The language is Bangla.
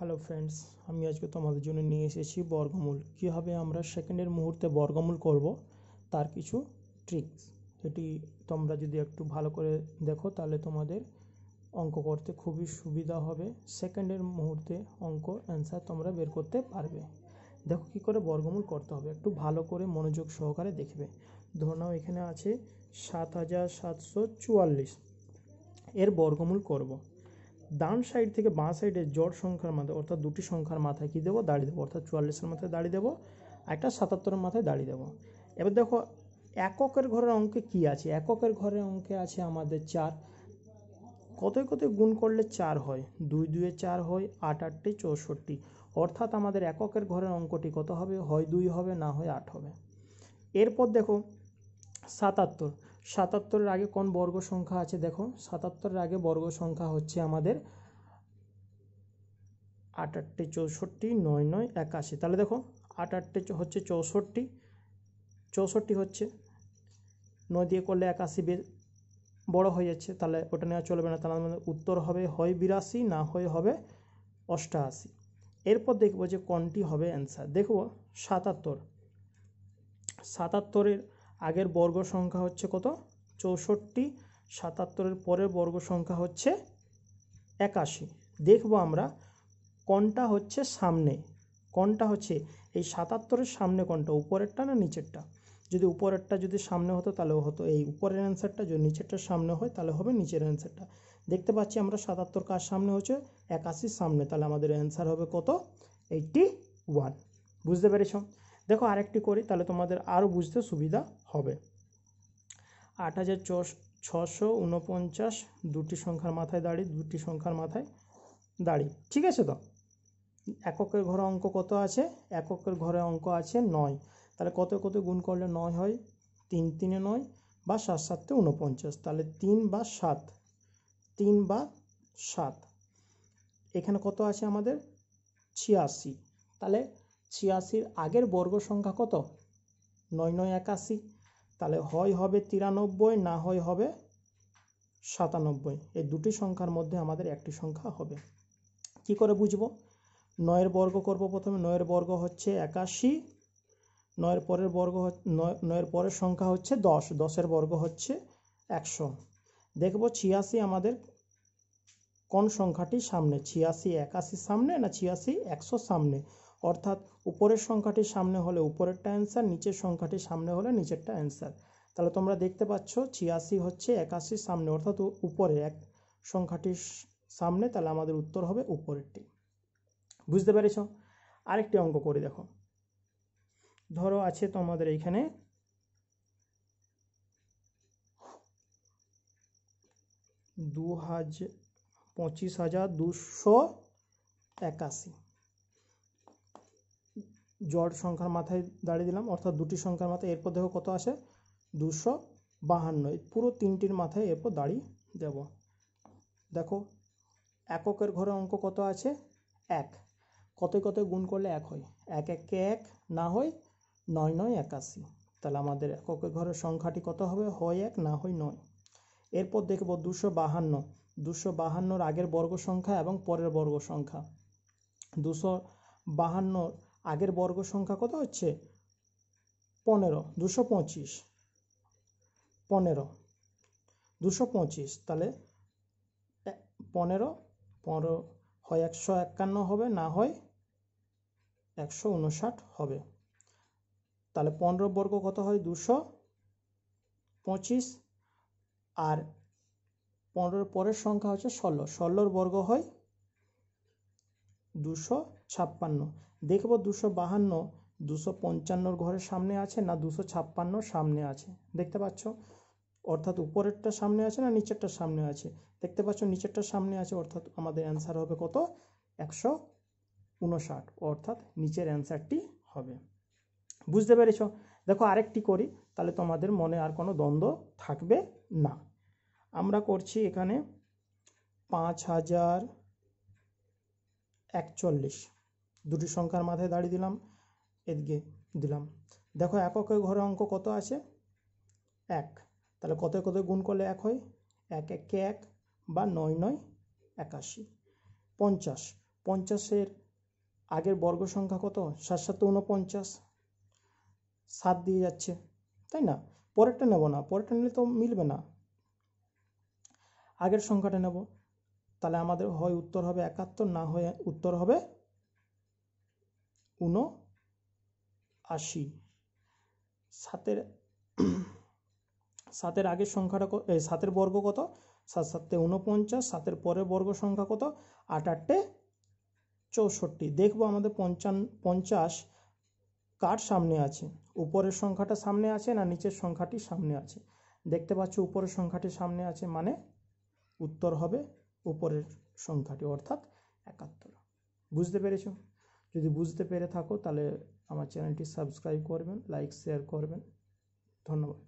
হ্যালো ফ্রেন্ডস আমি আজকে তোমাদের জন্য নিয়ে এসেছি বর্গমূল কীভাবে আমরা সেকেন্ডের মুহূর্তে বর্গমূল করব তার কিছু ট্রিক্স এটি তোমরা যদি একটু ভালো করে দেখো তাহলে তোমাদের অঙ্ক করতে খুবই সুবিধা হবে সেকেন্ডের মুহূর্তে অঙ্ক অ্যান্সার তোমরা বের করতে পারবে দেখো কি করে বর্গমূল করতে হবে একটু ভালো করে মনোযোগ সহকারে দেখবে ধরে নাও এখানে আছে সাত হাজার সাতশো চুয়াল্লিশ এর বর্গমূল করবো ডান সাইড থেকে বাঁ সাইডে জোর সংখ্যার মাথায় অর্থাৎ দুটি সংখ্যার মাথায় কী দেবো দাঁড়িয়ে দেবো অর্থাৎ চুয়াল্লিশের মাথায় দাঁড়িয়ে দেবো একটা সাতাত্তরের মাথায় দাঁড়িয়ে দেবো এবার দেখো এককের ঘরের অঙ্কে কি আছে এককের ঘরের অঙ্কে আছে আমাদের চার কতই কতই গুণ করলে চার হয় দুই দুয়ে চার হয় আট আটটি চৌষট্টি অর্থাৎ আমাদের এককের ঘরের অঙ্কটি কত হবে হয় দুই হবে না হয় আট হবে এরপর দেখো সাতাত্তর সাতাত্তরের আগে কোন বর্গ সংখ্যা আছে দেখো সাতাত্তরের আগে বর্গ সংখ্যা হচ্ছে আমাদের আট আটটি চৌষট্টি নয় নয় একাশি তাহলে দেখো আট আটটি হচ্ছে চৌষট্টি চৌষট্টি হচ্ছে নয় দিয়ে করলে একাশি বের বড় হয়ে যাচ্ছে তাহলে ওটা নেওয়া চলবে না তাহলে আমাদের উত্তর হবে হয় বিরাশি না হয় হবে অষ্টআশি এরপর দেখব যে কোনটি হবে অ্যান্সার দেখব সাতাত্তর সাতাত্তরের আগের বর্গ সংখ্যা হচ্ছে কত চৌষট্টি সাতাত্তরের পরের বর্গ সংখ্যা হচ্ছে একাশি দেখব আমরা কোনটা হচ্ছে সামনে কোনটা হচ্ছে এই সাতাত্তরের সামনে কোনটা উপরেরটা না নিচেরটা যদি উপরেরটা যদি সামনে হতো তাহলে হতো এই উপরের অ্যান্সারটা যদি নিচেরটা সামনে হয় তাহলে হবে নিচের অ্যান্সারটা দেখতে পাচ্ছি আমরা সাতাত্তর কার সামনে হচ্ছে একাশির সামনে তাহলে আমাদের অ্যান্সার হবে কত এইটটি ওয়ান বুঝতে পেরেছ দেখো আরেকটি করি তাহলে তোমাদের আরও বুঝতে সুবিধা হবে আট হাজার ছশো উনপঞ্চাশ দুটি সংখ্যার মাথায় দাঁড়িয়ে দুটি সংখ্যার মাথায় দাঁড়ি ঠিক আছে তো এককের ঘরে অঙ্ক কত আছে এককের ঘরে অঙ্ক আছে নয় তাহলে কত কত গুণ করলে নয় হয় তিন তিনে নয় বা সাত সাততে উনপঞ্চাশ তাহলে তিন বা সাত তিন বা সাত এখানে কত আছে আমাদের ছিয়াশি তাহলে ছিয়াশির আগের বর্গ সংখ্যা কত নয় নয় একাশি তাহলে হয় হবে তিরানব্বই না হয় হবে সাতানব্বই এই দুটি সংখ্যার মধ্যে আমাদের একটি সংখ্যা হবে কি করে বুঝব নয়ের বর্গ করব প্রথমে নয়ের বর্গ হচ্ছে একাশি নয়ের পরের বর্গ নয়ের পরের সংখ্যা হচ্ছে দশ দশের বর্গ হচ্ছে একশো দেখব ছিয়াশি আমাদের কোন সংখ্যাটি সামনে ছিয়াশি একাশি সামনে না ছিয়াশি একশো সামনে অর্থাৎ উপরের সংখ্যাটি সামনে হলে উপরেরটা অ্যান্সার নিচের সংখ্যাটি সামনে হলে নিচেরটা অ্যান্সার তাহলে তোমরা দেখতে পাচ্ছ ছিয়াশি হচ্ছে একাশির সামনে অর্থাৎ উপরে এক সংখ্যাটির সামনে তাহলে আমাদের উত্তর হবে উপরেরটি বুঝতে পেরেছ আরেকটি অঙ্ক করে দেখো ধরো আছে তোমাদের এইখানে দু হাজার পঁচিশ হাজার দুশো একাশি জড সংখ্যার মাথায় দাঁড়িয়ে দিলাম অর্থাৎ দুটি সংখ্যার মাথায় এরপর দেখো কত আসে দুশো বাহান্ন পুরো তিনটির মাথায় এরপর দাঁড়িয়ে দেব দেখো এককের ঘরে অঙ্ক কত আছে এক কত কত গুণ করলে এক হয় এক এককে এক না হয় নয় নয় একাশি তাহলে আমাদের এককের ঘরের সংখ্যাটি কত হবে হয় এক না হয় নয় এরপর দেখব দুশো বাহান্ন দুশো বাহান্নর আগের বর্গ সংখ্যা এবং পরের বর্গ সংখ্যা দুশো বাহান্নর আগের বর্গ সংখ্যা কত হচ্ছে পনেরো দুশো পঁচিশ পনেরো দুশো পঁচিশ তাহলে পনেরো পনেরো হয় একশো একান্ন হবে না হয় একশো উনষাট হবে তাহলে পনেরো বর্গ কত হয় দুশো পঁচিশ আর পনেরোর পরের সংখ্যা হচ্ছে ষোলো ষোলোর বর্গ হয় দুশো ছাপ্পান্ন দেখব দুশো বাহান্ন দুশো পঞ্চান্নর ঘরের সামনে আছে না দুশো ছাপ্পান্নর সামনে আছে দেখতে পাচ্ছ অর্থাৎ উপরেরটা সামনে আছে না নিচেরটার সামনে আছে দেখতে পাচ্ছ নিচেরটার সামনে আছে অর্থাৎ আমাদের অ্যান্সার হবে কত একশো উনষাট অর্থাৎ নিচের অ্যান্সারটি হবে বুঝতে পেরেছ দেখো আরেকটি করি তাহলে তোমাদের মনে আর কোনো দ্বন্দ্ব থাকবে না আমরা করছি এখানে পাঁচ হাজার একচল্লিশ দুটি সংখ্যার মাথায় দাঁড়িয়ে দিলাম এদিকে দিলাম দেখো এককের ঘরে অঙ্ক কত আছে এক তাহলে কত কত গুণ করলে এক হয় এক এককে এক বা নয় নয় একাশি পঞ্চাশ পঞ্চাশের আগের বর্গ সংখ্যা কত সাত সাত উনপঞ্চাশ সাত দিয়ে যাচ্ছে তাই না পরেরটা নেব না পরেরটা নিলে তো মিলবে না আগের সংখ্যাটা নেব তাহলে আমাদের হয় উত্তর হবে একাত্তর না হয়ে উত্তর হবে উন আশি সাতের সাতের আগের সংখ্যাটা সাতের বর্গ কত সাত সাতে উনপঞ্চাশ সাতের পরের বর্গ সংখ্যা কত আট আটটে চৌষট্টি দেখবো আমাদের পঞ্চান পঞ্চাশ কার সামনে আছে উপরের সংখ্যাটা সামনে আছে না নিচের সংখ্যাটি সামনে আছে দেখতে পাচ্ছ উপরের সংখ্যাটি সামনে আছে মানে উত্তর হবে উপরের সংখ্যাটি অর্থাৎ একাত্তর বুঝতে পেরেছ যদি বুঝতে পেরে থাকো তাহলে আমার চ্যানেলটি সাবস্ক্রাইব করবেন লাইক শেয়ার করবেন ধন্যবাদ